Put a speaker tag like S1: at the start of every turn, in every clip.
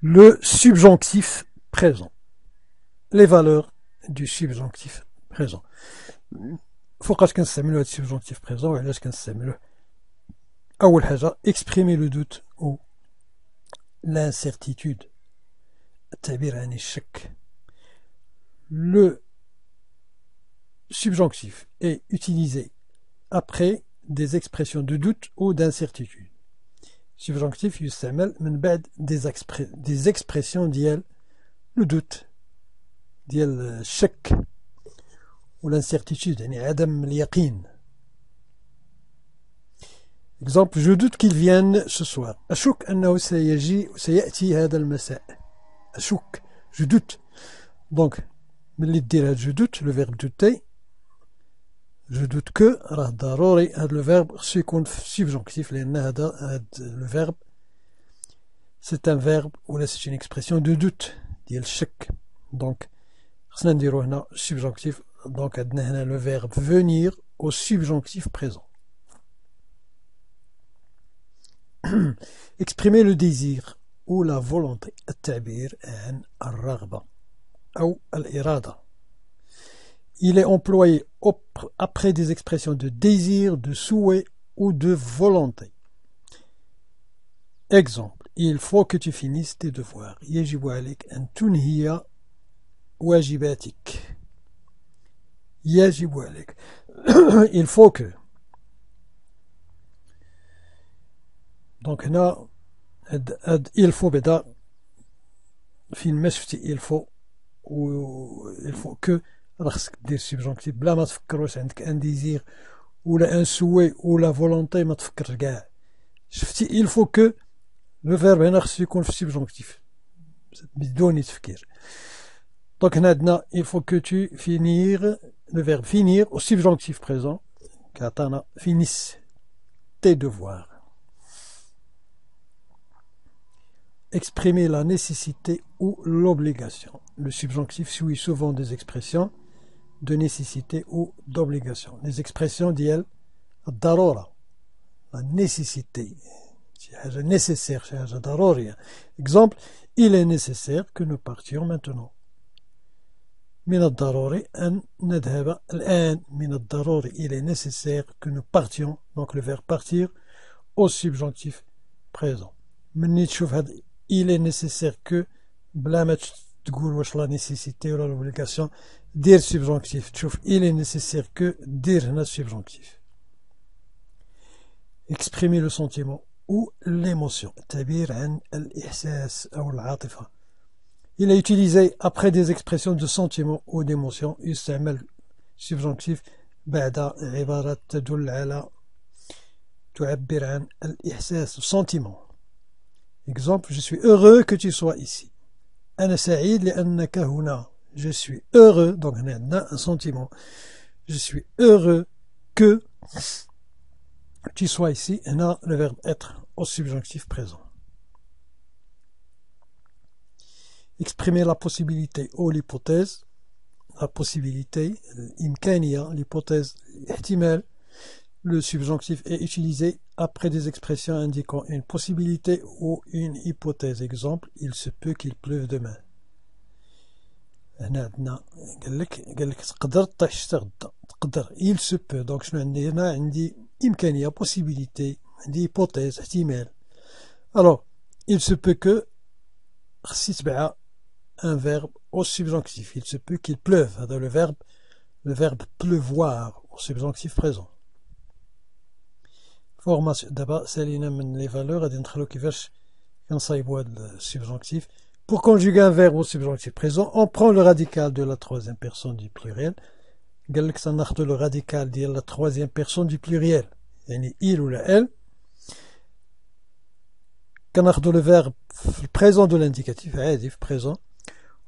S1: le subjonctif présent. Les valeurs du subjonctif présent. Pourquoi qu'on s'amuse le subjonctif présent et est-ce qu'on s'amuse exprimer le doute ou l'incertitude. un échec. Le subjonctif est utilisé après des expressions de doute ou d'incertitude subjonctif yusemel men bed des expressions d'iel le doute d'iel euh, chek ou l'incertitude ni adam liyakin exemple je doute qu'il vienne ce soir ashuk anna usayaji usayati al masa ashuk je doute donc mais je doute le verbe douter je doute que le verbe second subjonctif le verbe c'est un verbe ou c'est une expression de doute dit le donc subjonctif donc le verbe venir au subjonctif présent exprimer le désir ou la volonté est عن الرغبة Ou الإرادة il est employé après des expressions de désir, de souhait ou de volonté. Exemple, il faut que tu finisses tes devoirs. il faut que. Donc il faut que. il faut il faut que راه خصك دير سوبجونكتيف بلا ما تفكر واش عندك ان ديزير ولا ان سوي ولا فولونتي ما تفكرش كاع شفتي il faut que لو فيرب هنا خصو يكون في سوبجونكتيف بدون تفكير دونك هنا عندنا il faut que tu finir le verbe finir au subjonctif présent كاتانا finis tes devoirs exprimer la nécessité ou l'obligation. Le subjonctif suit souvent des expressions de nécessité ou d'obligation. Les expressions disent darora, la nécessité. C'est nécessaire, c'est darori. Hein. Exemple, il est nécessaire que nous partions maintenant. il est nécessaire que nous partions donc le verbe partir au subjonctif présent il est nécessaire que la nécessité ou nécessité l'obligation dire subjonctif. Il est nécessaire que dire un subjonctif. Exprimer le sentiment ou l'émotion. Il est utilisé après des expressions de sentiment ou d'émotion. Il le subjonctif. sentiment. Exemple, je suis heureux que tu sois ici je suis heureux, donc un sentiment, je suis heureux que tu sois ici, et là le verbe être au subjonctif présent. Exprimer la possibilité ou l'hypothèse, la possibilité, Imkaniya. l'hypothèse, l'hypothèse, le subjonctif est utilisé après des expressions indiquant une possibilité ou une hypothèse. Exemple, il se peut qu'il pleuve demain. هنا عندنا قال لك قال لك تقدر طيح تغدى تقدر يل سو بو دونك شنو عندي هنا عندي امكانيه بوسيبيليتي عندي هيبوتيز احتمال الو يل سو بو كو خصي تبع ان فيرب او سوبجونكتيف يل سو بو كي بلوف هذا لو فيرب لو فيرب بلوفوار او سوبجونكتيف بريزون فورماسيون دابا سالينا من لي فالور غادي ندخلو كيفاش كنصايبو هاد السوبجونكتيف Pour conjuguer un verbe au subjonctif présent, on prend le radical de la troisième personne du pluriel. a le radical de la troisième personne du pluriel. il ou la elle. a le verbe présent de l'indicatif. il présent.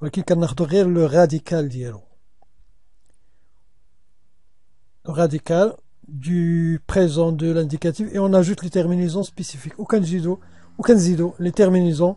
S1: On le radical Le radical du présent de l'indicatif. Et on ajoute les terminaisons spécifiques. Aucun zido. Aucun zido. Les terminaisons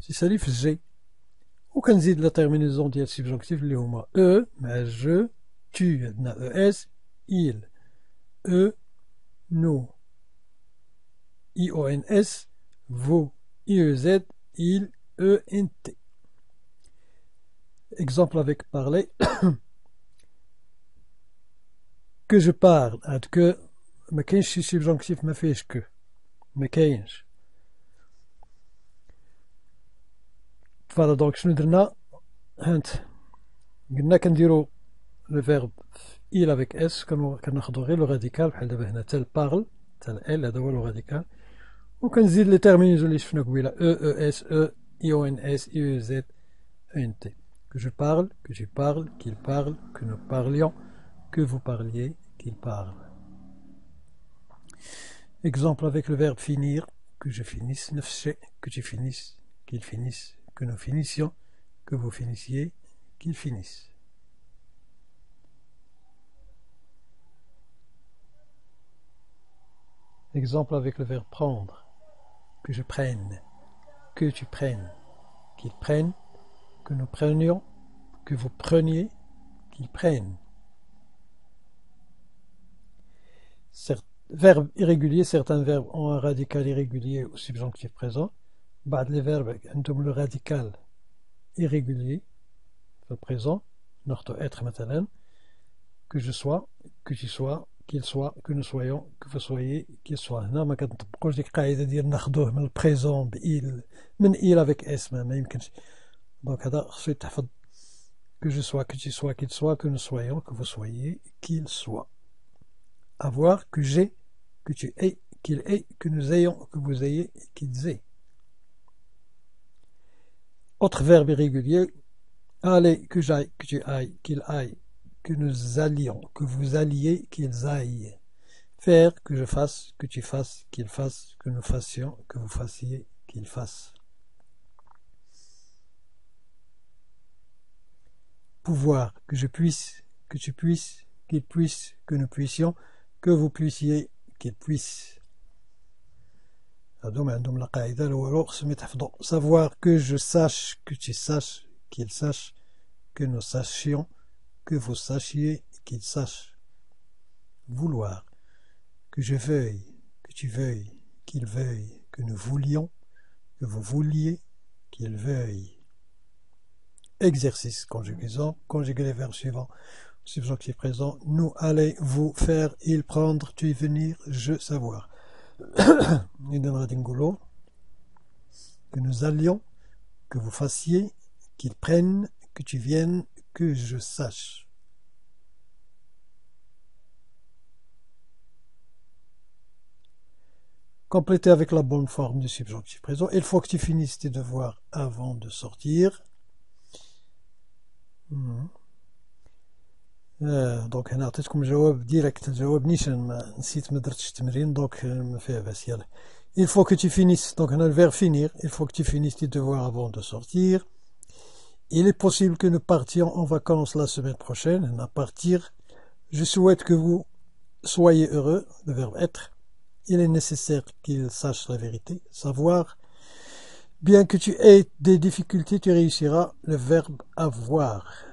S1: Si ça lui j'ai ». aucun zid de la terminaison d'y subjonctif, n'est au moins E, mais je, tu, e, il, E, nous, I-O-N-S, vous, I-E-Z, il, E-N-T. Exemple avec parler. Que je parle, à que, ma quest suis que subjonctif que, mais quinze. Voilà دونك شنو درنا هانت قلنا كنديرو le verbe il avec s كناخدو غير لو راديكال بحال دابا هنا تال tel parle, ال هذا هو لو راديكال وكنزيد لي تيرمينيزو اللي شفنا قبيله او او اس او s, e, i, اس n, او زد ان تي que je parle que tu parles qu'il parle que nous parlions que vous parliez qu'il parle exemple avec le verbe finir que je finisse neuf, que tu finisses qu'il finisse que nous finissions, que vous finissiez, qu'ils finissent. Exemple avec le verbe prendre, que je prenne, que tu prennes, qu'ils prennent, que nous prenions, que vous preniez, qu'ils prennent. Certains verbes irréguliers, certains verbes ont un radical irrégulier au subjonctif présent, le verbe, le radical irrégulier le présent notre être مثلا que je sois que tu sois qu'il soit que nous soyons que vous soyez qu'il soit Je ما كنطبقوش ديك القاعده ديال ناخذوه من البريزون بإيل من إيل افيك اس ما que je sois que tu sois qu'il soit que nous soyons que vous soyez qu'il soit avoir que j'ai que tu aies qu'il est, que nous ayons que vous ayez qu'ils aient autre verbe irrégulier, allez que j'aille, que tu ailles, qu'il aille, que nous allions, que vous alliez, qu'ils aillent. Faire, que je fasse, que tu fasses, qu'il fasse, que nous fassions, que vous fassiez, qu'il fasse. Pouvoir, que je puisse, que tu puisses, qu'il puisse, que nous puissions, que vous puissiez, qu'il puisse. Savoir que je sache, que tu saches, qu'il sache, que nous sachions, que vous sachiez, qu'il sache. Vouloir. Que je veuille, que tu veuilles, qu'il veuille, que nous voulions, que vous vouliez, qu'il veuille. Exercice conjugaison, conjuguer les verbes suivants. Subjonctif présent, nous allez, vous faire, il prendre, tu venir, je savoir. Il des Radingolo, que nous allions, que vous fassiez, qu'ils prennent, que tu viennes, que je sache. compléter avec la bonne forme du subjonctif présent. Il faut que tu finisses tes devoirs avant de sortir. Hmm. Eh, donc هنا عطيتكم جواب il faut que tu finisses donc on a verbe finir il faut que tu finisses tes devoirs avant de sortir il est possible que nous partions en vacances la semaine prochaine à partir je souhaite que vous soyez heureux le verbe être il est nécessaire qu'il sache la vérité savoir bien que tu aies des difficultés tu réussiras le verbe avoir